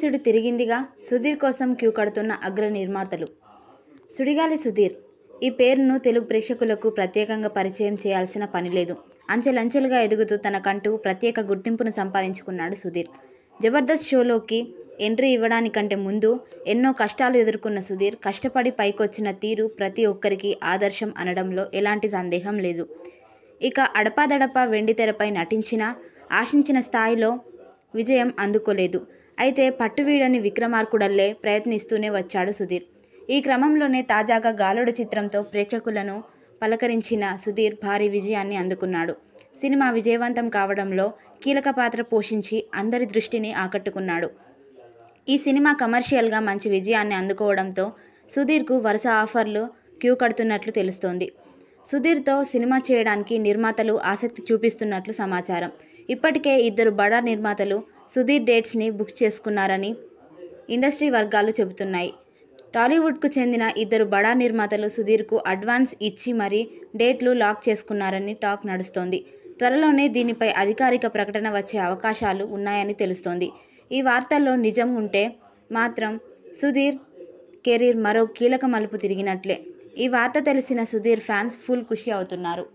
సుడు తిరిగిందిగా సుధీర్ కోసం క్యూ కడుతున్న అగ్ర నిర్మాతలు సుడిగాలి సుధీర్ ఈ పేరును తెలుగు ప్రేక్షకులకు ప్రత్యేకంగా పరిచయం చేయాల్సిన పని లేదు అంచెలంచెలుగా ఎదుగుతూ తనకంటూ ప్రత్యేక గుర్తింపును సంపాదించుకున్నాడు సుధీర్ జబర్దస్త్ షోలోకి ఎంట్రీ ఇవ్వడానికంటే ముందు ఎన్నో కష్టాలు ఎదుర్కొన్న సుధీర్ కష్టపడి పైకొచ్చిన తీరు ప్రతి ఒక్కరికి ఆదర్శం అనడంలో ఎలాంటి సందేహం లేదు ఇక అడపాదడపా వెండితెరపై నటించినా ఆశించిన స్థాయిలో విజయం అందుకోలేదు అయితే పట్టువీడని విక్రమార్కుడల్లే ప్రయత్నిస్తూనే వచ్చాడు సుధీర్ ఈ క్రమంలోనే తాజాగా గాలుడు చిత్రంతో ప్రేక్షకులను పలకరించిన సుధీర్ భారీ విజయాన్ని అందుకున్నాడు సినిమా విజయవంతం కావడంలో కీలక పాత్ర పోషించి అందరి దృష్టిని ఆకట్టుకున్నాడు ఈ సినిమా కమర్షియల్గా మంచి విజయాన్ని అందుకోవడంతో సుధీర్కు వరుస ఆఫర్లు క్యూ కడుతున్నట్లు తెలుస్తోంది సుధీర్తో సినిమా చేయడానికి నిర్మాతలు ఆసక్తి చూపిస్తున్నట్లు సమాచారం ఇప్పటికే ఇద్దరు బడా నిర్మాతలు సుధీర్ డేట్స్ని బుక్ చేసుకున్నారని ఇండస్ట్రీ వర్గాలు చెబుతున్నాయి టాలీవుడ్కు చెందిన ఇద్దరు బడా నిర్మాతలు సుధీర్కు అడ్వాన్స్ ఇచ్చి మరీ డేట్లు లాక్ చేసుకున్నారని టాక్ నడుస్తోంది త్వరలోనే దీనిపై అధికారిక ప్రకటన వచ్చే అవకాశాలు ఉన్నాయని తెలుస్తోంది ఈ వార్తల్లో నిజం ఉంటే మాత్రం సుధీర్ కెరీర్ మరో కీలక మలుపు తిరిగినట్లే ఈ వార్త తెలిసిన సుధీర్ ఫ్యాన్స్ ఫుల్ ఖుషి అవుతున్నారు